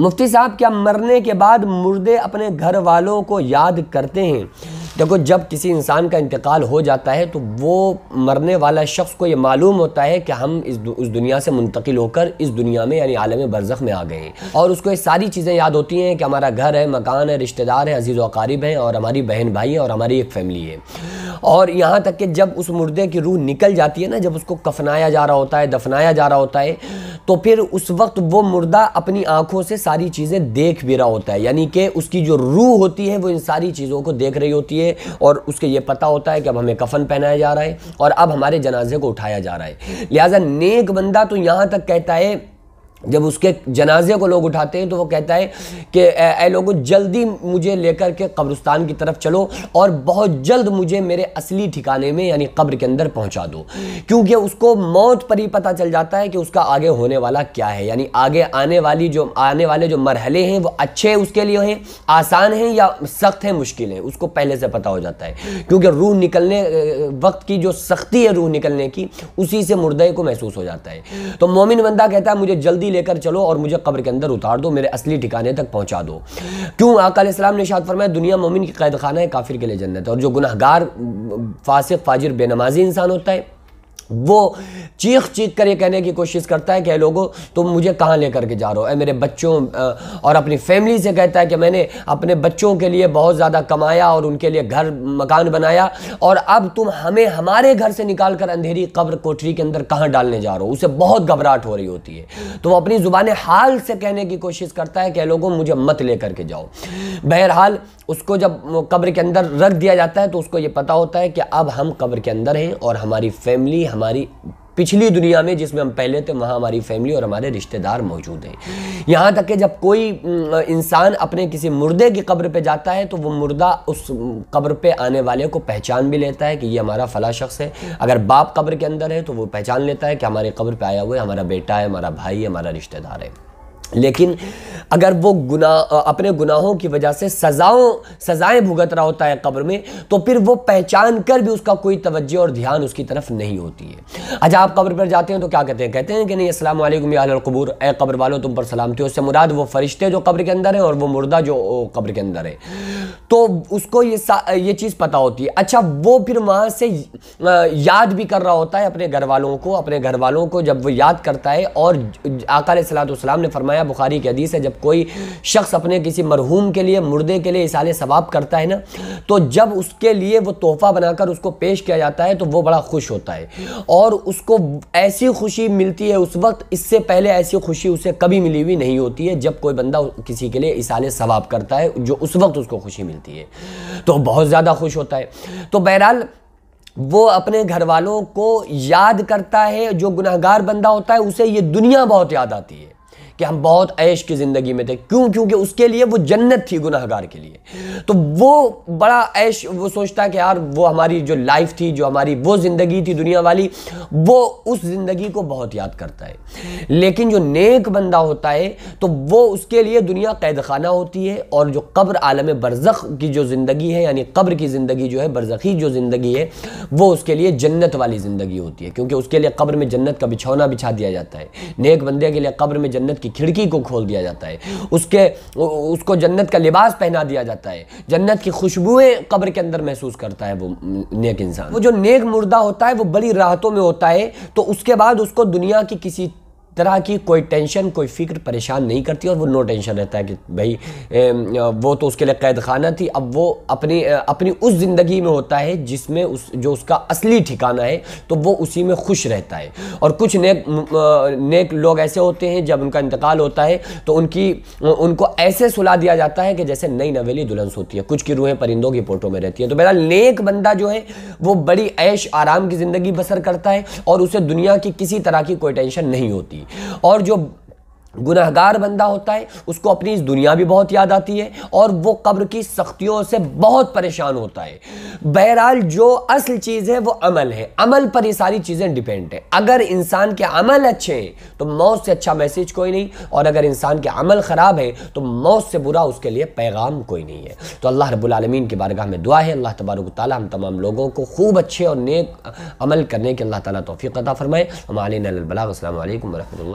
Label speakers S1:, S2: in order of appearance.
S1: मुफ्ती साहब क्या मरने के बाद मुर्दे अपने घर वालों को याद करते हैं देखो जब किसी इंसान का इंतकाल हो जाता है तो वो मरने वाला शख्स को ये मालूम होता है कि हम इस दु, उस दुनिया से मुंतकिल होकर इस दुनिया में यानी आलम बरजख में आ गए हैं और उसको ये सारी चीज़ें याद होती हैं कि हमारा घर है मकान है रिश्तेदार है अजीज़ वकारीब हैं और हमारी बहन भाई हैं और हमारी एक फैमिली है और यहाँ तक कि जब उस मुर्दे की रूह निकल जाती है ना जब उसको कफनाया जा रहा होता है दफनाया जा रहा होता है तो फिर उस वक्त वो मुर्दा अपनी आँखों से सारी चीज़ें देख भी रहा होता है यानी कि उसकी जो रूह होती है वो इन सारी चीज़ों को देख रही होती है होती है और उसके ये पता होता है कि अब हमें कफन पहनाया जा रहा है और अब हमारे जनाजे को उठाया जा रहा है लिहाजा नेक बंदा तो यहाँ तक कहता है जब उसके जनाजे को लोग उठाते हैं तो वो कहता है कि ए लोगों जल्दी मुझे लेकर के कब्रिस्तान की तरफ चलो और बहुत जल्द मुझे मेरे असली ठिकाने में यानी कब्र के अंदर पहुंचा दो क्योंकि उसको मौत पर ही पता चल जाता है कि उसका आगे होने वाला क्या है यानी आगे आने वाली जो आने वाले जो मरहले हैं वो अच्छे उसके लिए हैं आसान हैं या सख्त हैं मुश्किल हैं उसको पहले से पता हो जाता है क्योंकि रूह निकलने वक्त की जो सख्ती है रूह निकलने की उसी से मुर्दे को महसूस हो जाता है तो मोमिन बंदा कहता है मुझे जल्दी मोती लेकर चलो और मुझे कब्र के अंदर उतार दो मेरे असली ठिकाने तक पहुँचा दो क्यों आकाम ने शाद फरमाया दुनिया मोमिन की कैद खाना है काफिर के लिए जन्नत है और जो गुनाहगार फासिक फाजिर बेनमाजी इंसान होता है वो चीख चीख कर ये कहने की कोशिश करता है कि लोगों तुम मुझे कहाँ लेकर के जा रहे हो मेरे बच्चों और अपनी फैमिली से कहता है कि मैंने अपने बच्चों के लिए बहुत ज़्यादा कमाया और उनके लिए घर मकान बनाया और अब तुम हमें हमारे घर से निकाल कर अंधेरी कब्र कोठरी के अंदर कहाँ डालने जा रहे हो उसे बहुत घबराहट हो रही होती है तो वो अपनी ज़ुबान हाल से कहने की कोशिश करता है कि लोगों मुझे मत ले करके जाओ बहरहाल उसको जब कब्र के अंदर रख दिया जाता है तो उसको ये पता होता है कि अब हम कब्र के अंदर हैं और हमारी फैमिली हम हमारी पिछली दुनिया में जिसमें हम पहले थे वहाँ हमारी फैमिली और हमारे रिश्तेदार मौजूद हैं यहाँ तक कि जब कोई इंसान अपने किसी मुर्दे की कब्र पे जाता है तो वो मुर्दा उस कब्र पे आने वाले को पहचान भी लेता है कि ये हमारा फ़ला शख्स है अगर बाप कब्र के अंदर है तो वो पहचान लेता है कि हमारे कब्र पे आया हुआ है हमारा बेटा है हमारा भाई है हमारा रिश्तेदार है लेकिन अगर वो गुना अपने गुनाहों की वजह से सज़ाओं सज़ाएं भुगत रहा होता है कब्र में तो फिर वो पहचान कर भी उसका कोई तवज्जो और ध्यान उसकी तरफ नहीं होती है अच्छा आप कब्र पर जाते हैं तो क्या कहते हैं कहते हैं कि नहीं असलम याकबूर ए कब्र वालों तुम पर सलामती उससे मुराद वो फरिश्ते जो कब्र के अंदर है और वो मुर्दा जो कब्र के अंदर है तो उसको ये ये चीज़ पता होती है अच्छा वो फिर वहाँ से याद भी कर रहा होता है अपने घर वालों को अपने घर वालों को जब वो याद करता है और आकाल सलात ने फरमाया फरमाया बुखारी की हदीस है जब कोई शख्स अपने किसी मरहूम के लिए मुर्दे के लिए इसाले सवाब करता है ना तो जब उसके लिए वो तोहफ़ा बनाकर उसको पेश किया जाता है तो वो बड़ा खुश होता है और उसको ऐसी खुशी मिलती है उस वक्त इससे पहले ऐसी खुशी उसे कभी मिली हुई नहीं होती है जब कोई बंदा किसी के लिए इसाले सवाब करता है जो उस वक्त उसको खुशी मिलती है तो बहुत ज़्यादा खुश होता है तो बहरहाल वो अपने घर वालों को याद करता है जो गुनाहगार बंदा होता है उसे ये दुनिया बहुत याद आती है कि हम बहुत ऐश की ज़िंदगी में थे क्यों क्योंकि उसके लिए वो जन्नत थी गुनाहगार के लिए तो वो बड़ा ऐश वो सोचता है कि यार वो हमारी जो लाइफ थी जो हमारी वो ज़िंदगी थी दुनिया वाली वो उस ज़िंदगी को बहुत याद करता है लेकिन जो नेक बंदा होता है तो वो उसके लिए दुनिया कैद खाना होती है और जो कब्र आलम बरज़ की जो ज़िंदगी है यानी कब्र की ज़िंदगी जो है बरज़खी जो ज़िंदगी है वो उसके लिए जन्नत वाली ज़िंदगी होती है क्योंकि उसके लिए कब्र में जन्नत का बिछौना बिछा दिया जाता है नेक बंदे के लिए कब्र में जन्नत की की खिड़की को खोल दिया जाता है उसके उसको जन्नत का लिबास पहना दिया जाता है जन्नत की खुशबुएं कब्र के अंदर महसूस करता है वो नेक इंसान वो जो नेक मुर्दा होता है वो बड़ी राहतों में होता है तो उसके बाद उसको दुनिया की किसी तरह की कोई टेंशन कोई फिक्र परेशान नहीं करती और वो नो टेंशन रहता है कि भाई वो तो उसके लिए कैद खाना थी अब वो अपनी अपनी उस ज़िंदगी में होता है जिसमें उस जो उसका असली ठिकाना है तो वो उसी में खुश रहता है और कुछ नेक नेक लोग ऐसे होते हैं जब उनका इंतकाल होता है तो उनकी उनको ऐसे सुला दिया जाता है कि जैसे नई नवेली दुल्हन होती है कुछ की रूहें परिंदों की फोटो में रहती है तो मेरा नेक बंदा जो है वो बड़ी ऐश आराम की ज़िंदगी बसर करता है और उसे दुनिया की किसी तरह की कोई टेंशन नहीं होती और जो गुनाहगार बंदा होता है उसको अपनी इस दुनिया भी बहुत याद आती है और वो कब्र की सख्तियों से बहुत परेशान होता है बहरहाल जो असल चीज़ है वो अमल है अमल पर ये सारी चीज़ें डिपेंड है अगर इंसान के अमल अच्छे हैं तो मौत से अच्छा मैसेज कोई नहीं और अगर इंसान के अमल ख़राब है तो मौत से बुरा उसके लिए पैगाम कोई नहीं है तो अल्लाह रबालमीन की बारगाह में दुआ है अल्लाह तबारक ताली हम तमाम लोगों को खूब अच्छे और नेक अमल करने के अल्लाह ताली तोफ़ी अदा फरमाए हमारे नलबलाक असल वरहमल